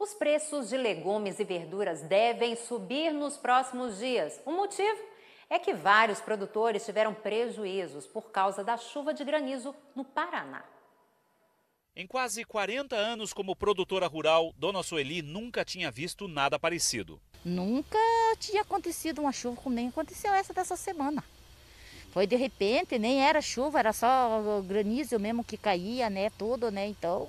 Os preços de legumes e verduras devem subir nos próximos dias. O motivo é que vários produtores tiveram prejuízos por causa da chuva de granizo no Paraná. Em quase 40 anos como produtora rural, Dona Sueli nunca tinha visto nada parecido. Nunca tinha acontecido uma chuva como nem aconteceu essa dessa semana. Foi de repente, nem era chuva, era só granizo mesmo que caía, né, tudo, né, então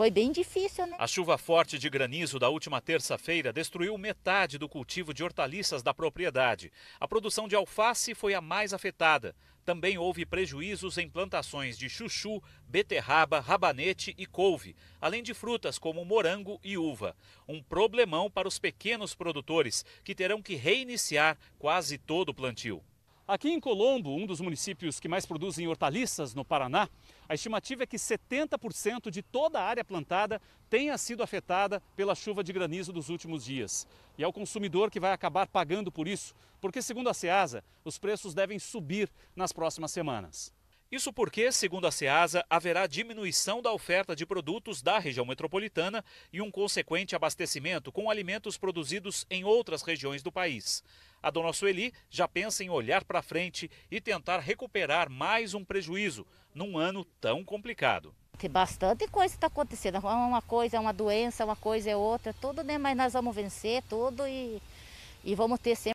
foi bem difícil, né? A chuva forte de granizo da última terça-feira destruiu metade do cultivo de hortaliças da propriedade. A produção de alface foi a mais afetada. Também houve prejuízos em plantações de chuchu, beterraba, rabanete e couve, além de frutas como morango e uva. Um problemão para os pequenos produtores, que terão que reiniciar quase todo o plantio. Aqui em Colombo, um dos municípios que mais produzem hortaliças no Paraná, a estimativa é que 70% de toda a área plantada tenha sido afetada pela chuva de granizo dos últimos dias. E é o consumidor que vai acabar pagando por isso, porque, segundo a SEASA, os preços devem subir nas próximas semanas. Isso porque, segundo a SEASA, haverá diminuição da oferta de produtos da região metropolitana e um consequente abastecimento com alimentos produzidos em outras regiões do país. A dona Sueli já pensa em olhar para frente e tentar recuperar mais um prejuízo num ano tão complicado. Tem bastante coisa que está acontecendo. É uma coisa é uma doença, uma coisa é outra, tudo, né? Mas nós vamos vencer tudo e, e vamos ter sempre.